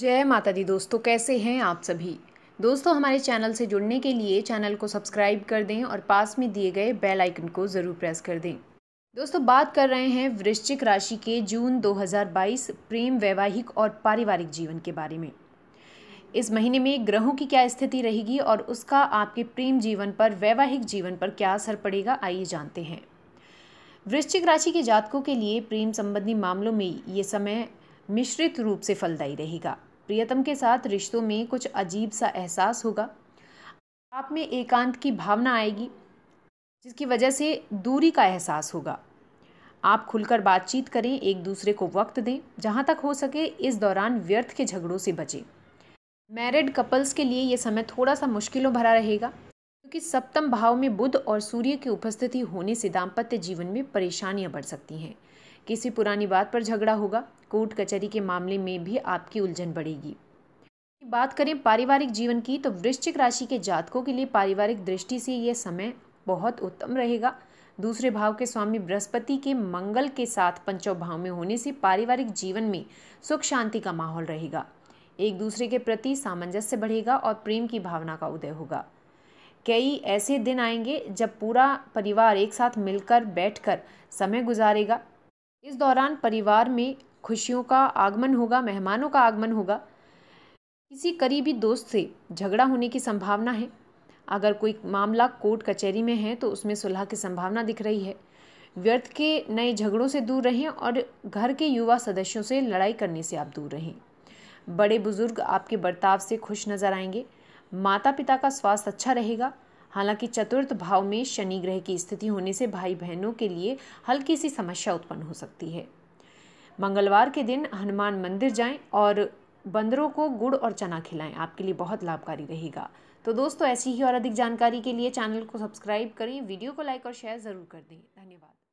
जय माता दी दोस्तों कैसे हैं आप सभी दोस्तों हमारे चैनल से जुड़ने के लिए चैनल को सब्सक्राइब कर दें और पास में दिए गए बेल आइकन को ज़रूर प्रेस कर दें दोस्तों बात कर रहे हैं वृश्चिक राशि के जून 2022 प्रेम वैवाहिक और पारिवारिक जीवन के बारे में इस महीने में ग्रहों की क्या स्थिति रहेगी और उसका आपके प्रेम जीवन पर वैवाहिक जीवन पर क्या असर पड़ेगा आइए जानते हैं वृश्चिक राशि के जातकों के लिए प्रेम संबंधी मामलों में ये समय मिश्रित रूप से फलदायी रहेगा प्रियतम के साथ रिश्तों में कुछ अजीब सा एहसास होगा आप में एकांत की भावना आएगी जिसकी वजह से दूरी का एहसास होगा आप खुलकर बातचीत करें एक दूसरे को वक्त दें जहाँ तक हो सके इस दौरान व्यर्थ के झगड़ों से बचें मैरिड कपल्स के लिए यह समय थोड़ा सा मुश्किलों भरा रहेगा क्योंकि सप्तम भाव में बुध और सूर्य की उपस्थिति होने से दाम्पत्य जीवन में परेशानियां बढ़ सकती हैं किसी पुरानी बात पर झगड़ा होगा कोर्ट कचहरी के मामले में भी आपकी उलझन बढ़ेगी बात करें पारिवारिक जीवन की तो वृश्चिक राशि के जातकों के लिए पारिवारिक दृष्टि से यह समय बहुत उत्तम रहेगा दूसरे भाव के स्वामी बृहस्पति के मंगल के साथ पंचो भाव में होने से पारिवारिक जीवन में सुख शांति का माहौल रहेगा एक दूसरे के प्रति सामंजस्य बढ़ेगा और प्रेम की भावना का उदय होगा कई ऐसे दिन आएंगे जब पूरा परिवार एक साथ मिलकर बैठकर समय गुजारेगा इस दौरान परिवार में खुशियों का आगमन होगा मेहमानों का आगमन होगा किसी करीबी दोस्त से झगड़ा होने की संभावना है अगर कोई मामला कोर्ट कचहरी में है तो उसमें सुलह की संभावना दिख रही है व्यर्थ के नए झगड़ों से दूर रहें और घर के युवा सदस्यों से लड़ाई करने से आप दूर रहें बड़े बुजुर्ग आपके बर्ताव से खुश नजर आएंगे माता पिता का स्वास्थ्य अच्छा रहेगा हालांकि चतुर्थ भाव में शनि ग्रह की स्थिति होने से भाई बहनों के लिए हल्की सी समस्या उत्पन्न हो सकती है मंगलवार के दिन हनुमान मंदिर जाएं और बंदरों को गुड़ और चना खिलाएं आपके लिए बहुत लाभकारी रहेगा तो दोस्तों ऐसी ही और अधिक जानकारी के लिए चैनल को सब्सक्राइब करें वीडियो को लाइक और शेयर ज़रूर कर दें धन्यवाद